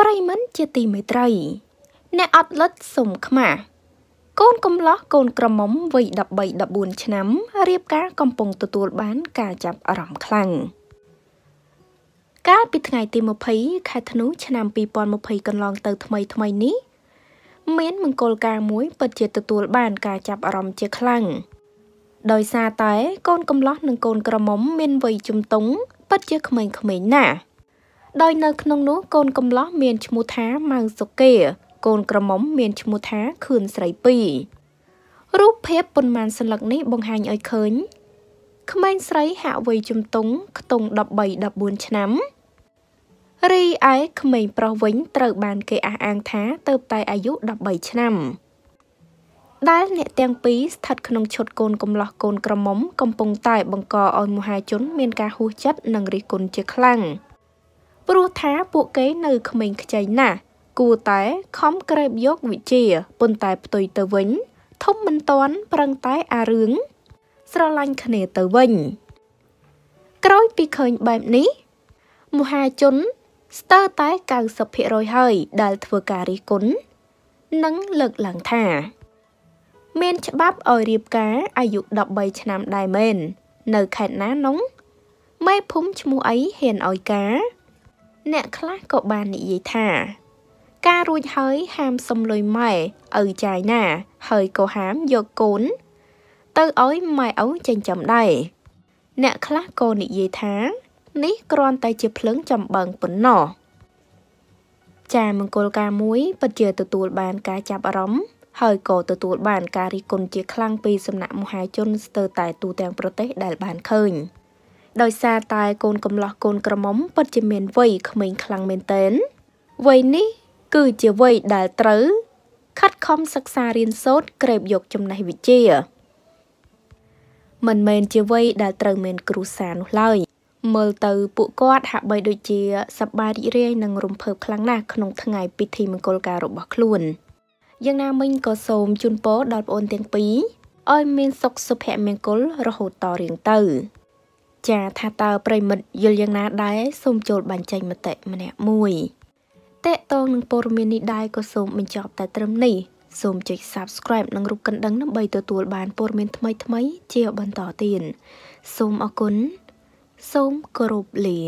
ប្រិមិនជាទីមេត្រីអ្នកអត់លិតសុំខ្មាស់កូនកំឡោះកូនក្រមុំវ័យ13 14ឆ្នាំរៀបការកំពុងទទួលបានការចាប់អារម្មណ៍ខ្លាំងកាលពីថ្ងៃទី20ខែធ្នូឆ្នាំ2020កន្លងទៅថ្មីថ្មីនេះ មានមង្គលការមួយពិតជាទទួលបានការចាប់អារម្មណ៍ជាខ្លាំងដោយសារតែកូនកំឡោះនិងកូនក្រមុំមានវ័យជំទង់ពិតជាក្មេងៗណាស់ដោយនៅក្នុងនោះកូនកំលោះមានឈ្មោះថាម៉ៅសុកេកូនក្រមុំមានឈ្មោះថាខឿនស្រីពីររូបភាពប៉ុន្មានសន្លឹកនេះបង្ហាញឲ្យឃើញ ក្មេងស្រីហាក់វ័យជំទង់ខ្ទង់13 14ឆ្នាំរីឯក្មេងប្រុសវិញ ត្រូវបានគេអះអាងថាទៅតែអាយុ13ឆ្នាំដែលអ្នកទាំងពីរស្ថិតក្នុងឈុតកូនកំលោះកូនក្រមុំកំពុងតែបង្កឲ្យមហាជនមានការហួសចិត្តនិងរិះគន់ជាខ្លាំង។ព្រោះថាពួកគេនៅក្មេងខ្ចីណាស់គួរតែខំក្រេបយកវិជាប៉ុន្តែផ្ទុយទៅវិញធំមិនតាន់ប្រឹងតែអារឿងស្រឡាញ់គ្នាទៅវិញ ក្រោយពីឃើញបែបនេះមហាជន ស្ទើរតែ90%ហើយដែលធ្វើការរិះគន់និងលើកឡើងថា មានច្បាប់ឲ្យរៀបការអាយុ13ឆ្នាំដែរមែននៅខេត្តណានោះមេភូមិឈ្មោះអីហ៊ានឲ្យការអ្នកខ្លះក៏បាននិយាយថា ការរួចហើយហាមសុំលុយម៉ែឪចាយណាហើយក៏ហាមយកកូន ទៅឲ្យម៉ែឪចិញ្ចឹមដែរអ្នកខ្លះក៏និយាយថា នេះគ្រាន់តែជាភ្លើងចំបើងប៉ុណ្ណោះចាមង្គលការមួយពិតជាទទួលបានការចាប់អារម្មណ៍ហើយក៏ទទួលបានការរិះគន់ជាខ្លាំងពីសំណាក់មហាជនស្ទើរតែទូទាំងប្រទេសដែលបានឃើញ។ដោយសារតែកូនកំលោះកូនក្រមុំពិតជាមានវ័យក្មេងខ្លាំងមែនទែនវ័យនេះ គឺជាវ័យដែលត្រូវខិតខំសិក្សារៀនសូត្រក្រេបយកចំណេះវិជ្ជា មិនមែនជាវ័យដែលត្រូវមានគ្រូសានោះឡើយ មើលទៅ ពួកគាត់ហាក់បីដូចជាសប្បាយរីករាយនិងរំភើបខ្លាំងណាស់ក្នុងថ្ងៃពិធីមង្គលការរបស់ខ្លួនយ៉ាងណាមិញក៏សូមជូនពរដល់ប្អូនទាំងពីរឲ្យ មានសុខសុភមង្គលរហូតតរៀងទៅ។ចាថាតើប្រិមិត្តយល់យ៉ាងណាដែរសូមចូលបញ្ចេញមតិម្នាក់មួយតេតងនឹងព័ត៌មាននេះដែរក៏សូមបញ្ចប់តែត្រឹមនេះសូមចុច Subscribe និងរូបកណ្ដឹងដើម្បីទទួលបានព័ត៌មានថ្មីៗជាបន្តទៀតសូមអរគុណសូមគោរពលា